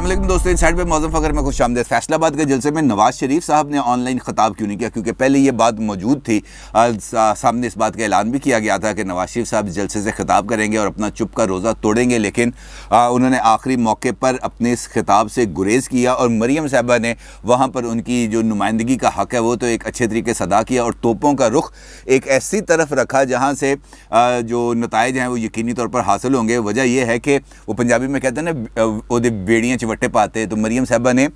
असल दोस्तों इन साइड पर मौजूद अगर में खुश आमदेद फैसलाबाद के जलसे में नवाज़ शरीफ साहब ने ऑनलाइन ख़ताब क्यों नहीं किया क्योंकि पहले ये बात मौजूद थी सामने इस बात का ऐलान भी किया गया था कि नवाज़ शरीफ साहब जलसे से ख़िताब करेंगे और अपना चुप का रोज़ा तोड़ेंगे लेकिन आ, उन्होंने आखिरी मौके पर अपने इस खिताब से गुरेज किया और मरीम साहबा ने वहाँ पर उनकी जो नुमाइंदगी का हक है वो तो एक अच्छे तरीके से अदा किया और तोपों का रुख एक ऐसी तरफ रखा जहाँ से जो नतज हैं वो यकीनी तौर पर हासिल होंगे वजह यह है कि वो पंजाबी में कहते हैं ना बेड़ियाँ वटे पाते तो मरीम साहबा ने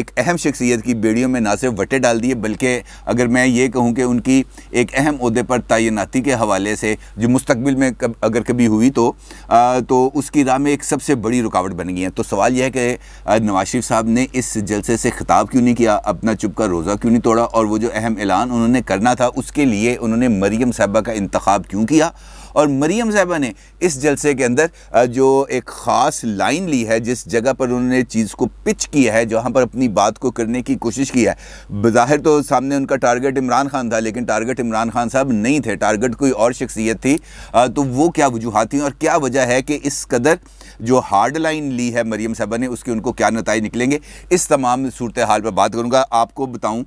एक अहम शख्सियत की बेड़ियों में ना सिर्फ वटे डाल दिए बल्कि अगर मैं ये कहूँ कि उनकी एक अहम अहदे पर तैनाती के हवाले से जो मुस्तबिल में कब, अगर कभी हुई तो आ, तो उसकी राह में एक सबसे बड़ी रुकावट बन गई है तो सवाल यह है कि नवाज शरीफ साहब ने इस जलसे से खिताब क्यों नहीं किया अपना चुप का रोज़ा क्यों नहीं तोड़ा और वो जो अहम ऐलान उन्होंने करना था उसके लिए उन्होंने मरीम साहबा का इंतखब क्यों किया और मरीम साहबा ने इस जलसे के अंदर जो एक ख़ास लाइन ली है जिस जगह पर उन्होंने चीज़ को पिच किया है जहाँ पर अपनी बात को करने की कोशिश की है बाहर तो सामने उनका टारगेट इमरान खान था लेकिन टारगेट इमरान खान साहब नहीं थे टारगेट कोई और शख्सियत थी तो वो क्या वजूहत थी और क्या वजह है कि इस कदर जो हार्ड लाइन ली है मरीम साहबा ने उसके उनको क्या नतज निकलेंगे इस तमाम सूरत हाल पर बात करूँगा आपको बताऊँ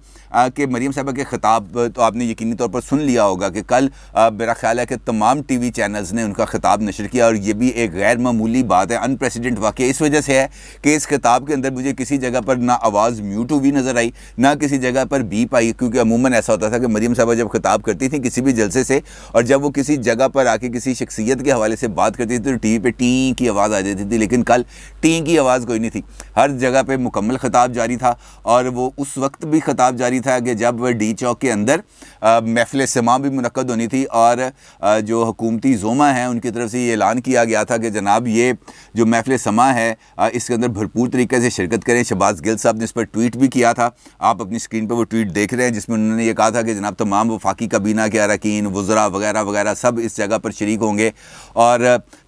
कि मरीम साहबा के ख़िताब तो आपने यकीनी तौर पर सुन लिया होगा कि कल मेरा ख्याल है कि तमाम टी वी चैनल्स ने उनका ख़िताब नशर किया और ये भी एक गैर मामूली बात है अनप्रेसिडेंट वाक्य इस वजह से है कि इस खिताब के अंदर मुझे किसी जगह पर ना आवाज़ म्यूट हुई नज़र आई ना किसी जगह पर बीप आई क्योंकि अमूमन ऐसा होता था कि मरीम साहबा जब खिताब करती थी किसी भी जलसे से और जब वो किसी जगह पर आके किसी शख्सियत के हवाले से बात करती थी तो टी वी पर टी की आवाज़ आ जाती थी लेकिन कल टी की आवाज़ कोई नहीं थी हर जगह पे मुकम्मल ख़िताब जारी था और वो उस वक्त भी ख़िताब जारी था कि जब डी चौक के अंदर महफिल समा भी मनकद होनी थी और आ, जो हकूमती जोमा हैं उनकी तरफ से ये ऐलान किया गया था कि जनाब ये जो महफिल समा है आ, इसके अंदर भरपूर तरीके से शिरकत करें शबाज गिल साहब ने इस पर ट्वीट भी किया था आप अपनी स्क्रीन पर वो ट्वीट देख रहे हैं जिसमें उन्होंने ये कहा था कि जनाब तमाम वफाकी कबीना के अरकान वज़रा वगैरह वगैरह सब इस जगह पर शरीक होंगे और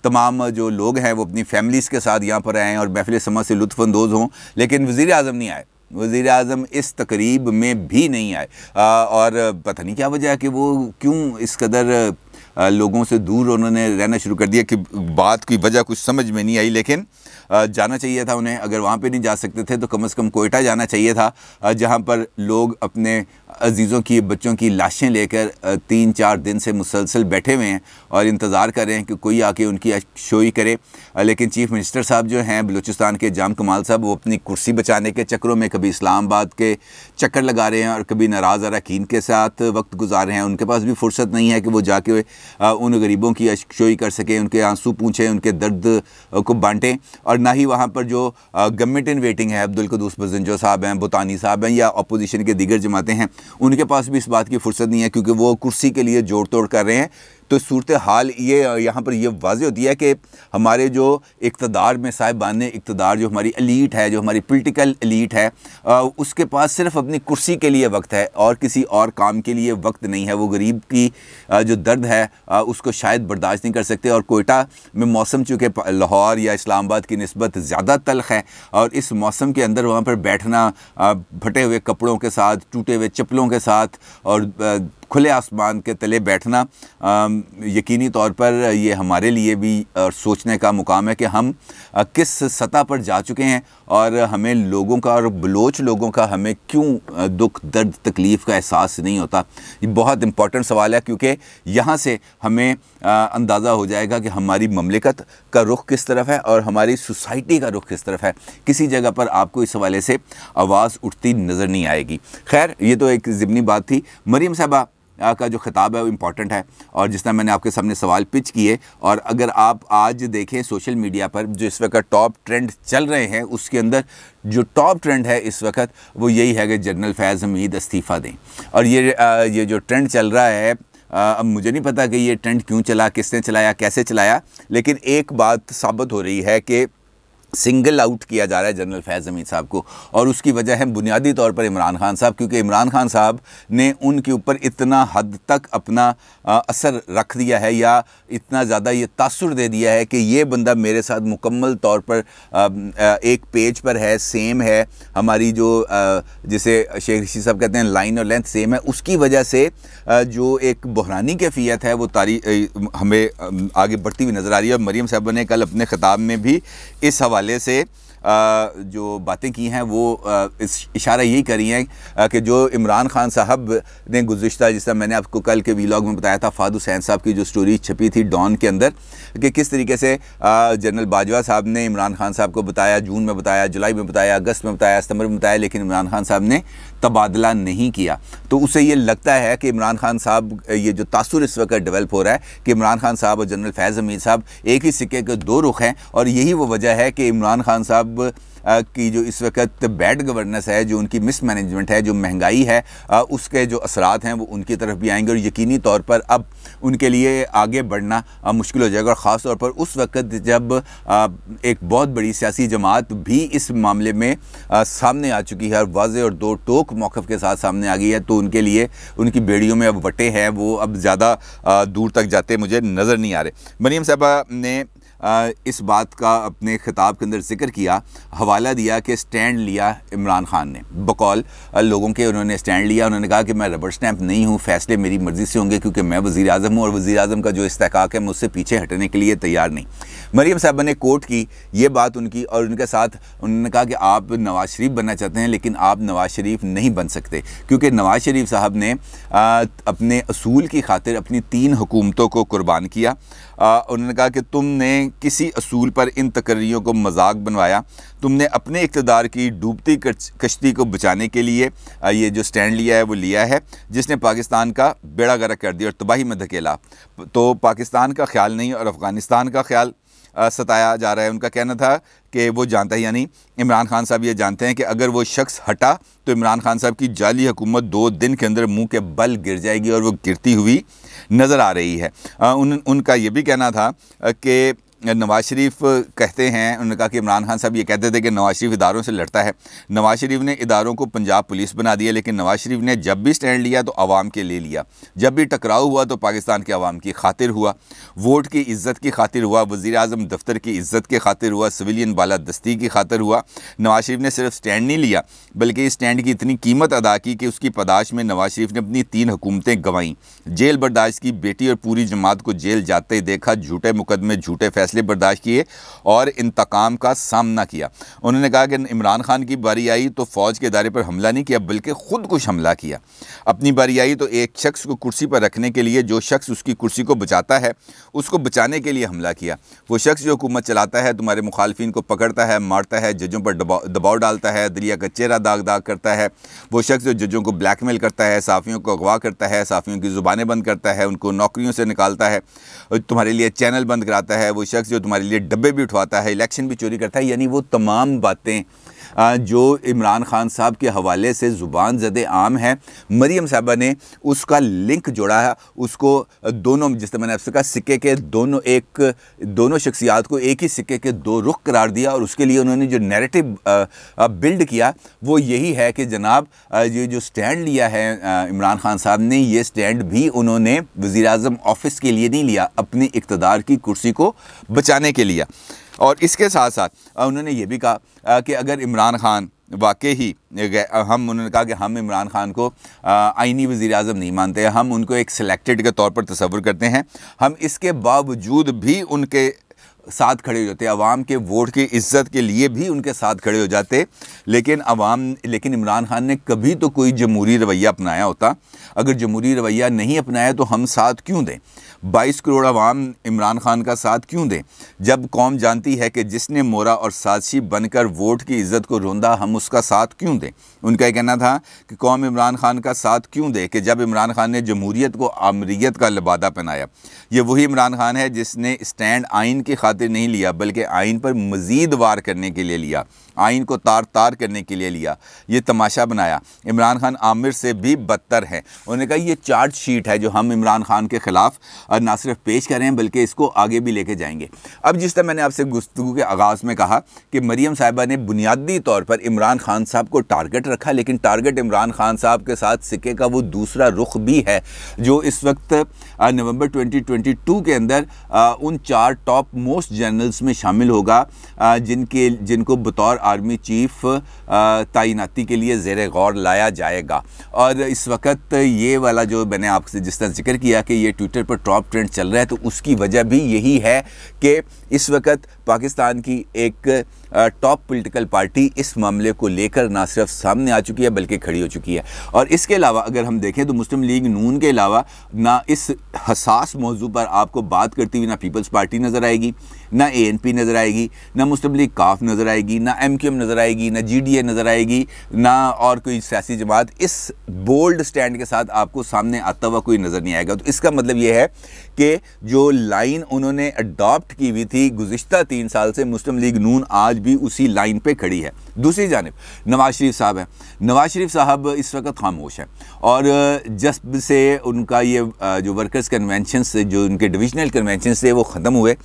तमाम जो लोग हैं वो अपनी फैमिलीज़ के साथ यहाँ पर आए और महफिल समा से लुफानंदोज़ हों लेकिन वज़ी अजम नहीं आए वज़ी अजम इस तकरीब में भी नहीं आए और पता नहीं क्या वजह है कि वो क्यों इस कदर लोगों से दूर उन्होंने रहना शुरू कर दिया कि बात की वजह कुछ समझ में नहीं आई लेकिन जाना चाहिए था उन्हें अगर वहाँ पे नहीं जा सकते थे तो कम से कम कोयटा जाना चाहिए था जहाँ पर लोग अपने अजीज़ों की बच्चों की लाशें लेकर तीन चार दिन से मुसलसल बैठे हुए हैं और इंतज़ार कर रहे हैं कि कोई आके उनकी शोई करे लेकिन चीफ़ मिनिस्टर साहब जो हैं बलूचिस्तान के जाम कमाल साहब वो अपनी कुर्सी बचाने के चक्करों में कभी इस्लामाबाद के चक्कर लगा रहे हैं और कभी नाराज़ अरकान के साथ वक्त गुजार रहे हैं उनके पास भी फुर्सत नहीं है कि वो जाके उन गरीबों की शोई कर सकें उनके आंसू पूछें उनके दर्द को बांटें और ना ही वहाँ पर जो गवर्नमेंट इन वेटिंग है अब्दुल कदूस बजनजो साहब हैं बुतानी साहब हैं या अपोजिशन के दीगर जमातें हैं उनके पास भी इस बात की फुर्सत नहीं है क्योंकि वो कुर्सी के लिए जोड़ तोड़ कर रहे हैं तो सूरत हाल ये यहाँ पर यह वाज होती है कि हमारे जो इकतदार में साहिबान इकतदार जो हमारी अलीट है जो हमारी पोलिटिकल अलीट है उसके पास सिर्फ अपनी कुर्सी के लिए वक्त है और किसी और काम के लिए वक्त नहीं है वो गरीब की जो दर्द है उसको शायद बर्दाश्त नहीं कर सकते और कोयटा में मौसम चूँकि लाहौर या इस्लामाबाद की नस्बत ज़्यादा तलख है और इस मौसम के अंदर वहाँ पर बैठना फटे हुए कपड़ों के साथ टूटे हुए चप्पलों के साथ और खुले आसमान के तले बैठना यकीनी तौर पर ये हमारे लिए भी सोचने का मुकाम है कि हम किस सतह पर जा चुके हैं और हमें लोगों का और बलोच लोगों का हमें क्यों दुख दर्द तकलीफ़ का एहसास नहीं होता ये बहुत इंपॉर्टेंट सवाल है क्योंकि यहाँ से हमें अंदाज़ा हो जाएगा कि हमारी ममलिकत का रुख किस तरफ है और हमारी सोसाइटी का रुख किस तरफ है किसी जगह पर आपको इस हवाले से आवाज़ उठती नज़र नहीं आएगी खैर ये तो एक ज़िमनी बात थी मरीम साहबा का जो ख़िताब है वो इम्पॉर्टेंट है और जिस तरह मैंने आपके सामने सवाल पिच किए और अगर आप आज देखें सोशल मीडिया पर जो इस वक्त टॉप ट्रेंड चल रहे हैं उसके अंदर जो टॉप ट्रेंड है इस वक्त वो यही है कि जनरल फैज़ हमीद इस्तीफ़ा दें और ये आ, ये जो ट्रेंड चल रहा है आ, अब मुझे नहीं पता कि ये ट्रेंड क्यों चला किसने चलाया कैसे चलाया लेकिन एक बात साबित हो रही है कि सिंगल आउट किया जा रहा है जनरल फैज़ अमीन साहब को और उसकी वजह है बुनियादी तौर पर इमरान खान साहब क्योंकि इमरान खान साहब ने उनके ऊपर इतना हद तक अपना आ, असर रख दिया है या इतना ज़्यादा ये तासर दे दिया है कि ये बंदा मेरे साथ मुकम्मल तौर पर आ, आ, एक पेज पर है सेम है हमारी जो जिसे शेख ऋषि साहब कहते हैं लाइन और लेंथ सेम है उसकी वजह से जो एक बहरानी कैफियत है वो तारी हमें आगे बढ़ती हुई नज़र आ रही है और मरीम साहब ने कल अपने ख़ताब में भी इस हवा हवाले से जो बातें की हैं वो इशारा यही करी हैं कि जो इमरान खान साहब ने गुज्शत जिस तरह मैंने आपको कल के वीलॉग में बताया था फाद हुसैन साहब की जो स्टोरी छपी थी डॉन के अंदर कि किस तरीके से जनरल बाजवा साहब ने इमरान खान साहब को बताया जून में बताया जुलाई में बताया अगस्त में बताया सितंबर में बताया लेकिन इमरान खान साहब ने तबादला नहीं किया तो उसे ये लगता है कि इमरान खान साहब ये जो तासुर इस वक्त डेवलप हो रहा है कि इमरान खान साहब और जनरल फैज़ अमीर साहब एक ही सिक्के के दो रुख हैं और यही वो वजह है कि इमरान खान साहब की जो इस वक्त बैड गवर्नेंस है जो उनकी मिस मैनेजमेंट है जो महंगाई है उसके जो असरात हैं वो उनकी तरफ भी आएंगे और यकीनी तौर पर अब उनके लिए आगे बढ़ना मुश्किल हो जाएगा और ख़ास तौर पर उस वक्त जब एक बहुत बड़ी सियासी जमात भी इस मामले में सामने आ चुकी है और वाज और दो टोक रोक मौक़ के साथ सामने आ गई है तो उनके लिए उनकी बेड़ियों में अब वटे हैं वो अब ज़्यादा दूर तक जाते मुझे नज़र नहीं आ रहे मरीम साहबा ने इस बात का अपने खिताब के अंदर जिक्र किया हवाला दिया कि स्टैंड लिया इमरान खान ने बकौल लोगों के उन्होंने स्टैंड लिया उन्होंने कहा कि मैं रबर स्टैम्प नहीं हूँ फैसले मेरी मर्ज़ी से होंगे क्योंकि मैं वज़ी अजम हूँ और वज़ी अजम का जो इस्तक है मैं उससे पीछे हटने के लिए तैयार नहीं मरीम साहबा ने कोर्ट की ये बात उनकी और उनके साथ उन्होंने कहा कि आप नवाज़ शरीफ बनना चाहते हैं लेकिन आप नवाज़ शरीफ नहीं बन सकते क्योंकि नवाज़ शरीफ साहब ने आ, अपने असूल की खातिर अपनी तीन हुकूमतों को कुर्बान किया उन्होंने कहा कि तुमने किसी असूल पर इन तकर्रियों को मजाक बनवाया तुमने अपने इकतदार की डूबती कश्ती को बचाने के लिए ये जो स्टैंड लिया है वो लिया है जिसने पाकिस्तान का बेड़ा गर्क कर दिया और तबाही में धकेला तो पाकिस्तान का ख्याल नहीं और अफ़गानिस्तान का ख्याल सताया जा रहा है उनका कहना था कि वो जानता है यानी इमरान खान साहब ये जानते हैं कि अगर वो शख्स हटा तो इमरान खान साहब की जाली हुकूमत दो दिन के अंदर मुंह के बल गिर जाएगी और वो गिरती हुई नज़र आ रही है उन उनका ये भी कहना था कि नवाज़ शरीफ कहते हैं उन्होंने कहा कि इमरान खान साहब ये कहते थे कि नवाज़ शरीफ इदारों से लड़ता है नवाज़ शरीफ ने इदारों को पंजाब पुलिस बना दिया लेकिन नवाज़ शरीफ ने जब भी स्टैंड लिया तो आवाम के ले लिया जब भी टकराव हुआ तो पाकिस्तान के आवाम की खातिर हुआ वोट की इज्जत की खातिर हुआ वज़ी अजम दफ्तर की इज्जत की खातिर हुआ सिविलियन बाला दस्ती की खातिर हुआ नवाज़ शरीफ ने सिर्फ स्टैंड नहीं लिया बल्कि इस स्टैंड की इतनी कीमत अदा की कि उसकी पदाश में नवाज़ शरीफ ने अपनी तीन हुकूमतें गंवाईं जेल बर्दाश्त की बेटी और पूरी जमात को जेल जाते देखा झूठे मुकदमे झूठे फैसले फैसले बर्दाश्त किए और इंतकाम का सामना किया उन्होंने कहा कि इमरान खान की बारी आई तो फ़ौज के इदारे पर हमला नहीं किया बल्कि ख़ुद कुछ हमला किया अपनी बारी आई तो एक शख्स को कुर्सी पर रखने के लिए जो शख्स उसकी कुर्सी को बचाता है उसको बचाने के लिए हमला किया वो शख्स जो हुकूमत चलाता है तुम्हारे मुखालफी को पकड़ता है मारता है जजों पर दबाव डालता है दलिया का चेहरा दाग दाग करता है वो शख्स जो जजों को ब्लैकमेल करता है साफ़ियों को अगवा करता है साफ़ियों की ज़ुबानें बंद करता है उनको नौकरियों से निकालता है तुम्हारे लिए चैनल बंद कराता है वो शख्स शख्स जो तुम्हारे लिए डब्बे भी उठवाता है इलेक्शन भी चोरी करता है यानी वो तमाम बातें जो इमरान खान साहब के हवाले से ज़ुबान ज़द आम है मरीम साहबा ने उसका लिंक जोड़ा है उसको दोनों जिस तरह मैंने आपसे कहा सिक्के के दोनों एक दोनों शख्सियात को एक ही सिक्के के दो रुख करार दिया और उसके लिए उन्होंने जो नेरेटिव बिल्ड किया वो यही है कि जनाब ये जो स्टैंड लिया है इमरान खान साहब ने ये स्टैंड भी उन्होंने वज़ी अजम ऑफिस के लिए नहीं लिया अपनी इकतदार की कुर्सी को बचाने के लिए और इसके साथ साथ उन्होंने ये भी कहा कि अगर इमरान खान वाकई ही हम उन्होंने कहा कि हम इमरान खान को आइनी वज़ी अजम नहीं मानते हम उनको एक सिलेक्टेड के तौर पर तस्वर करते हैं हम इसके बावजूद भी उनके साथ खड़े हो जाते अवाम के वोट की इज्जत के लिए भी उनके साथ खड़े हो जाते लेकिन अवाम लेकिन इमरान खान ने कभी तो कोई जमहूरी रवैया अपनाया होता अगर जमहूरी रवैया नहीं अपनाया तो हम साथ क्यों दें 22 करोड़ अवाम इमरान खान का साथ क्यों दें जब कौम जानती है कि जिसने मोरा और साजशी बनकर वोट की इज्जत को रोंदा हम उसका साथ क्यों दें उनका यह कहना था कि कौम इमरान खान का साथ क्यों दे कि जब इमरान खान ने जमहूरीत को आमरीत का लबादा पहनाया ये वही इमरान खान है जिसने स्टैंड आइन की खातिर नहीं लिया बल्कि आइन पर मज़ीद वार करने के लिए लिया आइन को तार तार करने के लिए लिया ये तमाशा बनाया इमरान खान आमिर से भी बदतर हैं उन्होंने कहा ये चार्ज शीट है जो हम इमरान खान के ख़िलाफ़ ना सिर्फ पेश कर रहे हैं बल्कि इसको आगे भी लेके जाएंगे अब जिस तरह मैंने आपसे गुफ्तु के आगाज़ में कहा कि मरीम साहिबा ने बुनियादी तौर पर इमरान खान साहब को टारगेट रखा लेकिन टारगेट इमरान खान साहब के साथ सिक्के का वो दूसरा रुख भी है जो इस वक्त नवंबर ट्वेंटी के अंदर उन चार टॉप मोस्ट जर्नल्स में शामिल होगा जिनके जिनको बतौर आर्मी चीफ तैनाती के लिए ज़ेर गौर लाया जाएगा और इस वक्त ये वाला जो मैंने आपसे जिस तरह जिक्र किया कि ये ट्विटर पर टॉप ट्रेंड चल रहा है तो उसकी वजह भी यही है कि इस वक्त पाकिस्तान की एक टॉप पॉलिटिकल पार्टी इस मामले को लेकर ना सिर्फ सामने आ चुकी है बल्कि खड़ी हो चुकी है और इसके अलावा अगर हम देखें तो मुस्लिम लीग नून के अलावा ना इस हसास मौजू पर आपको बात करती हुई ना पीपल्स पार्टी नज़र आएगी ना एएनपी एन पी नज़र आएगी ना मुस्लिम लीग काफ नज़र आएगी ना एम एमक्यूएम नज़र आएगी ना जीडीए नज़र आएगी ना और कोई सियासी जमात इस बोल्ड स्टैंड के साथ आपको सामने आता हुआ कोई नज़र नहीं आएगा तो इसका मतलब यह है के जो लाइन उन्होंने अडॉप्ट की हुई थी गुजशत तीन साल से मुस्लिम लीग नून आज भी उसी लाइन पर खड़ी है दूसरी जानब नवाज शरीफ साहब हैं नवाज शरीफ साहब इस वक्त खामोश हैं और जब से उनका ये जो वर्कर्स कन्वेंशन से जो उनके डिविजनल कन्वेंशन थे वो ख़त्म हुए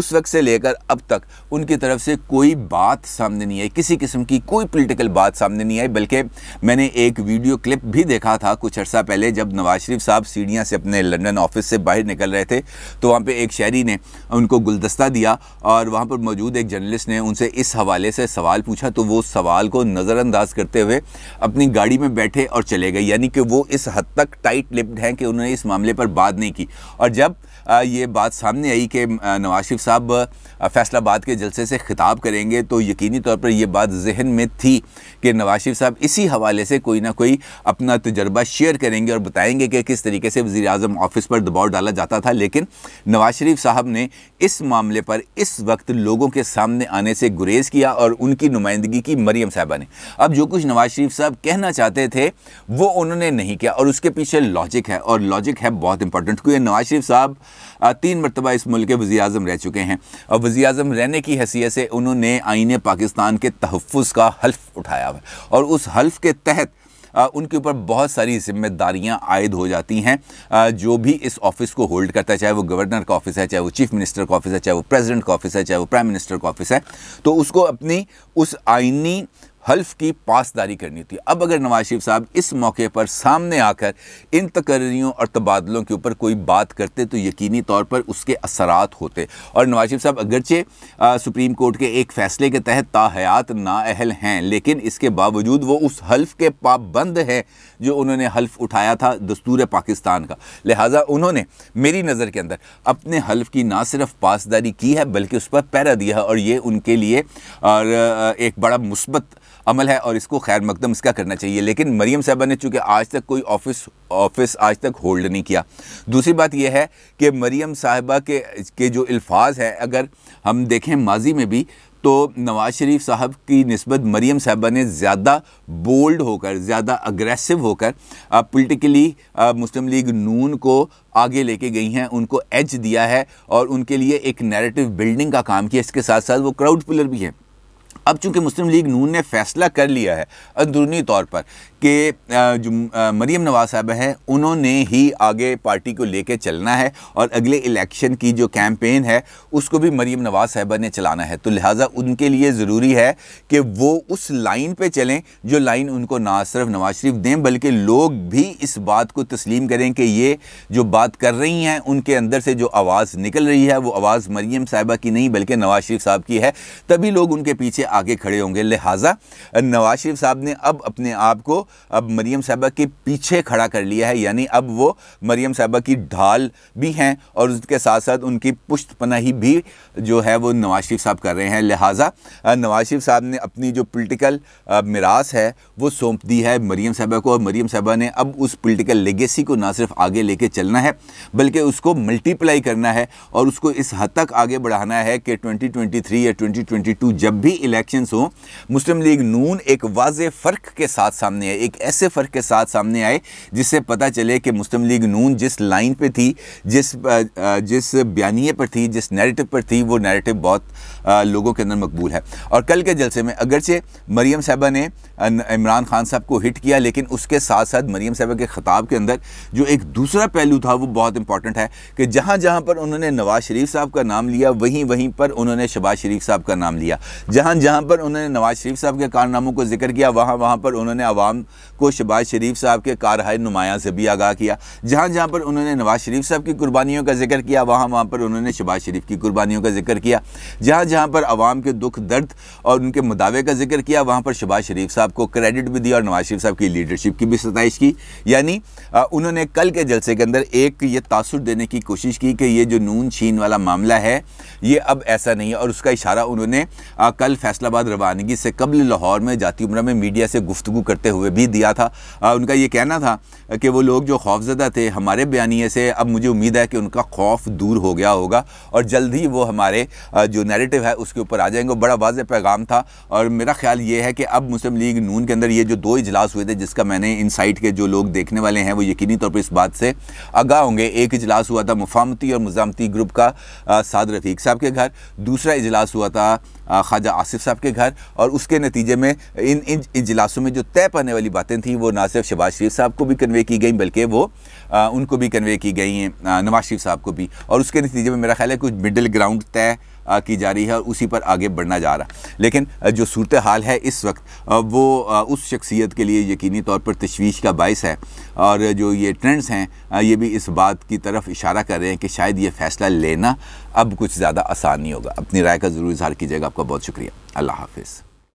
उस वक्त से लेकर अब तक उनकी तरफ से कोई बात सामने नहीं आई किसी किस्म की कोई पोलिटिकल बात सामने नहीं आई बल्कि मैंने एक वीडियो क्लिप भी देखा था कुछ अर्सा पहले जब नवाज शरीफ साहब सीढ़ियाँ से अपने लंडन ऑफिस से बाहर निकल रहे रहे थे तो वहाँ पर एक शहरी ने उनको गुलदस्ता दिया और वहाँ पर मौजूद एक जर्नलिस्ट ने उनसे इस हवाले से सवाल पूछा तो वो सवाल को नज़रअंदाज करते हुए अपनी गाड़ी में बैठे और चले गए यानी कि वो इस हद तक टाइट लिप्ड हैं कि उन्होंने इस मामले पर बात नहीं की और जब ये बात सामने आई कि नवाज शरीफ साहब फैसलाबाद के जलसे से ख़िताब करेंगे तो यकीनी तौर पर यह बात जहन में थी कि नवाज शरीफ साहब इसी हवाले से कोई ना कोई अपना तजर्बा शेयर करेंगे और बताएंगे कि किस तरीके से वजी अजम ऑफिस पर दबाव डाला जाता था था लेकिन नवाज शरीफ साहब ने इस मामले पर इस वक्त लोगों के सामने आने से गुरेज किया और उनकी नुमाइंदगी की मरियम साहबा ने अब जो कुछ नवाज शरीफ साहब कहना चाहते थे वो उन्होंने नहीं किया और उसके पीछे लॉजिक है और लॉजिक है बहुत इंपॉर्टेंट क्योंकि नवाज शरीफ साहब तीन मरतबा इस मुल्क के वजी अजम रह चुके हैं और वजी अजम रहने की हैसियत से उन्होंने आईने पाकिस्तान के तहफ़ का हल्फ उठाया और उस हल्फ के तहत उनके ऊपर बहुत सारी जिम्मेदारियाँ आयद हो जाती हैं जो भी इस ऑफिस को होल्ड करता है चाहे वो गवर्नर का ऑफिस है चाहे वो चीफ मिनिस्टर का ऑफिस है चाहे वो प्रेसिडेंट का ऑफिस है चाहे वो प्राइम मिनिस्टर का ऑफिस है तो उसको अपनी उस आइनी हल्फ की पासदारी करनी होती है अब अगर नवाज शरीफ साहब इस मौके पर सामने आकर इन तकर्रियों और तबादलों के ऊपर कोई बात करते तो यकीनी तौर पर उसके असरात होते और नवाज शरीफ साहब अगरचे सुप्रीम कोर्ट के एक फ़ैसले के तहत ताहयात नाअहल हैं लेकिन इसके बावजूद वो उस हल्फ के पाबंद हैं जो उन्होंने हल्फ उठाया था दस्तूर पाकिस्तान का लिहाजा उन्होंने मेरी नज़र के अंदर अपने हल्फ की ना सिर्फ पासदारी की है बल्कि उस पर पैरा दिया है और ये उनके लिए और एक बड़ा मुस्बत अमल है और इसको खैर मकदम इसका करना चाहिए लेकिन मरीम साहबा ने चूँकि आज तक कोई ऑफिस ऑफिस आज तक होल्ड नहीं किया दूसरी बात यह है कि मरीम साहबा के के जो अल्फाज हैं अगर हम देखें माजी में भी तो नवाज़ शरीफ साहब की नस्बत मरीम साहबा ने ज़्यादा बोल्ड होकर ज़्यादा अग्रेसिव होकर पोलिटिकली मुस्लिम लीग नून को आगे लेके गई हैं उनको एज दिया है और उनके लिए एक नैरेटिव बिल्डिंग का काम किया इसके साथ साथ वो क्राउड पिलर भी हैं अब चूंकि मुस्लिम लीग नून ने फैसला कर लिया है अंदरूनी तौर पर कि जो मरीम नवाज साहब हैं उन्होंने ही आगे पार्टी को लेके चलना है और अगले इलेक्शन की जो कैंपेन है उसको भी मरीम नवाज साहबा ने चलाना है तो लिहाजा उनके लिए ज़रूरी है कि वो उस लाइन पे चलें जो लाइन उनको ना सिर्फ नवाज शरीफ दें बल्कि लोग भी इस बात को तस्लीम करें कि ये जो बात कर रही हैं उनके अंदर से जो आवाज़ निकल रही है वो आवाज़ मरीम साहबा की नहीं बल्कि नवाज शरीफ साहब की है तभी लोग उनके पीछे आगे खड़े होंगे लिहाजा नवाज शरीफ साहब ने अब अपने आप को अब मरीम साहबा के पीछे खड़ा कर लिया है यानी अब वो मरीम साहबा की ढाल भी हैं और उसके साथ साथ उनकी पुश्त पनाही भी जो है वो नवाज शरीफ साहब कर रहे हैं लिहाजा नवाज शरीफ साहब ने अपनी जो पोलिटिकल मिरास है वो सौंप दी है मरीम साहबा को और मरीम साहबा ने अब उस पोलिटिकल लेगेसी को ना सिर्फ आगे लेके चलना है बल्कि उसको मल्टीप्लाई करना है और उसको इस हद तक आगे बढ़ाना है कि 2023 या 2022 जब भी इलेक्शन रिएक्शन हों मुस्लिम लीग नून एक वाज फ़र्क के साथ सामने आए एक ऐसे फ़र्क के साथ सामने आए जिससे पता चले कि मुस्लिम लीग नून जिस लाइन पर थी जिस जिस बयानी पर थी जिस नेरेटिव पर थी वो नैरेटिव बहुत लोगों के अंदर मकबूल है और कल के जलसे में अगरचे मरीम साहबा ने इमरान खान साहब को हिट किया लेकिन उसके साथ साथ मरीम साहबा के ख़ाब के अंदर जो एक दूसरा पहलू था वो बहुत इंपॉर्टेंट है कि जहाँ जहाँ पर उन्होंने नवाज़ शरीफ साहब का नाम लिया वहीं वहीं पर उन्होंने शबाज शरीफ साहब का नाम लिया जहाँ जहाँ पर उन्होंने नवाज़ शरीफ साहब के कारनामों को जिक्र किया वहाँ वहाँ पर उन्होंने आवाम को शबाज शरीफ साहब के कारहाय नुमाया से भी आगाह किया जहाँ जहाँ पर उन्होंने नवाज़ शरीफ साहब की कुर्बानियों का जिक्र किया वहाँ वहाँ पर उन्होंने शबाज शरीफ की कुर्बानियों का जिक्र किया जहाँ जहाँ पर आवाम के दुख दर्द और उनके मुदावे का जिक्र किया वहाँ पर शबाज शरीफ साहब को क्रेडिट भी दिया और नवाज शरीफ साहब की लीडरशिप की भी सतश की यानी उन्होंने कल के जलसे के अंदर एक ये तासर देने की कोशिश की कि ये जो नून छीन वाला मामला है ये अब ऐसा नहीं है और उसका इशारा उन्होंने कल फैसलाबाद रवानगी से कबल लाहौर में जाती उम्र में मीडिया से गुफ्तु करते हुए भी दिया था उनका ये कहना था कि वो लोग जो खौफजदा थे हमारे बयानी से अब मुझे उम्मीद है कि उनका खौफ दूर हो गया होगा और जल्द ही वो हमारे जो नैरेटिव है उसके ऊपर आ जाएंगे बड़ा वाज पैगाम था और मेरा ख्याल ये है कि अब मुस्लिम लीग नून के अंदर ये जो दो इजलास हुए थे जिसका मैंने इन साइट के जो लोग देखने वाले हैं वो यकीनी तौर पर इस बात से आगाह होंगे एक इजलास हुआ था मुफामती और मुजामती ग्रुप का साद रफीक साहब के घर दूसरा इजलास हुआ था ख्वाजा आसिफ साहब के घर और उसके नतीजे में इन इन इजलासों में जो तय पाने वाली बातें थी वो ना सिर्फ शबाज शरीफ साहब को भी कन्वे की गई बल्कि वो आ, उनको भी कन्वे की गई हैं नवाज शरीफ साहब को भी और उसके नतीजे में मेरा ख्याल है कुछ मिडिल ग्राउंड तय की जा रही है और उसी पर आगे बढ़ना जा रहा है लेकिन जो सूरत हाल है इस वक्त वो उस शख्सियत के लिए यकीनी तौर पर तशवीश का बायस है और जो ये ट्रेंड्स हैं ये भी इस बात की तरफ इशारा कर रहे हैं कि शायद ये फ़ैसला लेना अब कुछ ज़्यादा आसान नहीं होगा अपनी राय का ज़रूर इजहार कीजिएगा आपका बहुत शुक्रिया अल्लाह हाफिज़